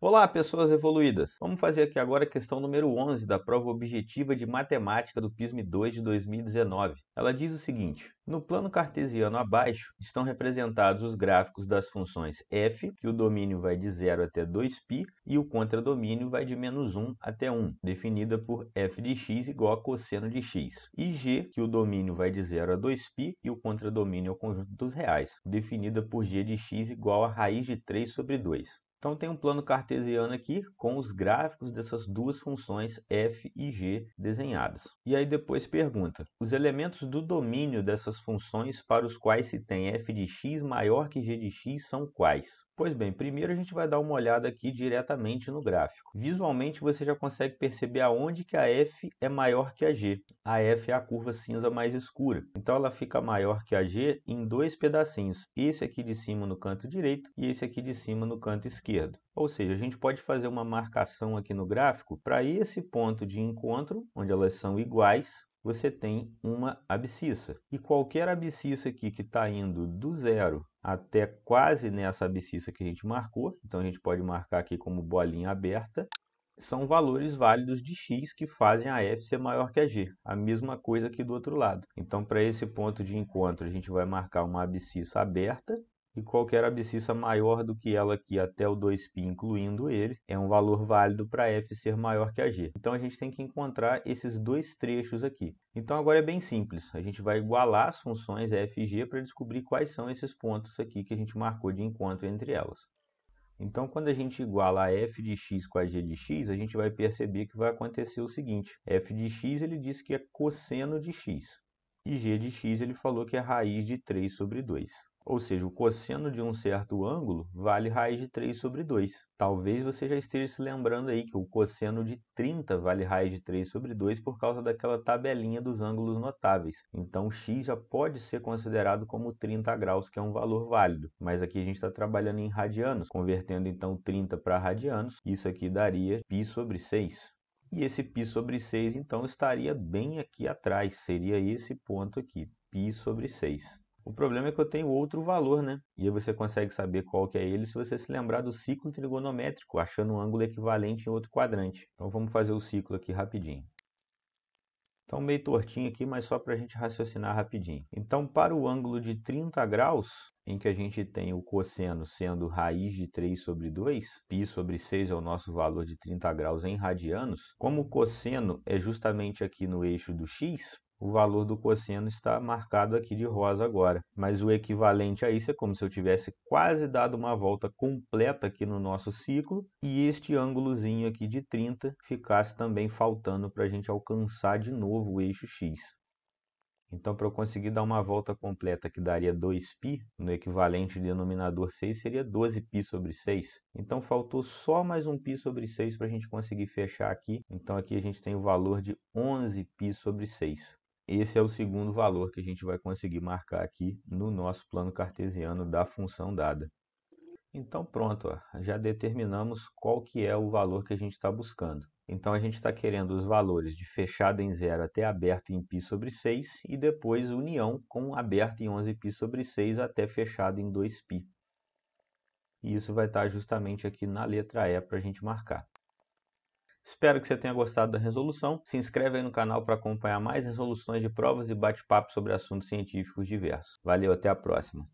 Olá, pessoas evoluídas! Vamos fazer aqui agora a questão número 11 da prova objetiva de matemática do PISM 2 de 2019. Ela diz o seguinte: no plano cartesiano abaixo estão representados os gráficos das funções f, que o domínio vai de 0 até 2π, e o contradomínio vai de menos 1 até 1, definida por f de x igual a cosseno de x, e g, que o domínio vai de 0 a 2π e o contradomínio é o conjunto dos reais, definida por g de x igual a raiz de 3 sobre 2. Então tem um plano cartesiano aqui com os gráficos dessas duas funções f e g desenhados. E aí depois pergunta: os elementos do domínio dessas funções para os quais se tem f de x maior que g de x são quais? Pois bem, primeiro a gente vai dar uma olhada aqui diretamente no gráfico. Visualmente você já consegue perceber aonde que a F é maior que a G. A F é a curva cinza mais escura, então ela fica maior que a G em dois pedacinhos, esse aqui de cima no canto direito e esse aqui de cima no canto esquerdo. Ou seja, a gente pode fazer uma marcação aqui no gráfico para esse ponto de encontro, onde elas são iguais, você tem uma abscissa. E qualquer abscissa aqui que está indo do zero até quase nessa abscissa que a gente marcou, então a gente pode marcar aqui como bolinha aberta, são valores válidos de x que fazem a f ser maior que a g. A mesma coisa aqui do outro lado. Então, para esse ponto de encontro, a gente vai marcar uma abscissa aberta e qualquer abscissa maior do que ela aqui até o 2π, incluindo ele, é um valor válido para f ser maior que a g. Então a gente tem que encontrar esses dois trechos aqui. Então agora é bem simples, a gente vai igualar as funções f e g para descobrir quais são esses pontos aqui que a gente marcou de encontro entre elas. Então, quando a gente iguala a f de x com a g de x, a gente vai perceber que vai acontecer o seguinte. f de x, ele disse que é cosseno de x. E g de x, ele falou que é raiz de 3 sobre 2. Ou seja, o cosseno de um certo ângulo vale raiz de 3 sobre 2. Talvez você já esteja se lembrando aí que o cosseno de 30 vale raiz de 3 sobre 2 por causa daquela tabelinha dos ângulos notáveis. Então x já pode ser considerado como 30 graus, que é um valor válido. Mas aqui a gente está trabalhando em radianos, convertendo então 30 para radianos. Isso aqui daria π sobre 6. E esse π sobre 6, então, estaria bem aqui atrás, seria esse ponto aqui, π sobre 6. O problema é que eu tenho outro valor, né? E aí você consegue saber qual que é ele se você se lembrar do ciclo trigonométrico, achando um ângulo equivalente em outro quadrante. Então vamos fazer o ciclo aqui rapidinho. Então meio tortinho aqui, mas só para a gente raciocinar rapidinho. Então para o ângulo de 30 graus, em que a gente tem o cosseno sendo raiz de 3 sobre 2, π sobre 6 é o nosso valor de 30 graus em radianos, como o cosseno é justamente aqui no eixo do x, o valor do cosseno está marcado aqui de rosa agora. Mas o equivalente a isso é como se eu tivesse quase dado uma volta completa aqui no nosso ciclo e este ângulozinho aqui de 30 ficasse também faltando para a gente alcançar de novo o eixo X. Então, para eu conseguir dar uma volta completa que daria 2π, no equivalente denominador 6 seria 12π sobre 6. Então, faltou só mais um π sobre 6 para a gente conseguir fechar aqui. Então, aqui a gente tem o valor de 11π sobre 6. Esse é o segundo valor que a gente vai conseguir marcar aqui no nosso plano cartesiano da função dada. Então pronto, ó, já determinamos qual que é o valor que a gente está buscando. Então a gente está querendo os valores de fechado em zero até aberto em π sobre 6 e depois união com aberto em 11π sobre 6 até fechado em 2π. E isso vai estar tá justamente aqui na letra E para a gente marcar. Espero que você tenha gostado da resolução. Se inscreve aí no canal para acompanhar mais resoluções de provas e bate-papo sobre assuntos científicos diversos. Valeu, até a próxima.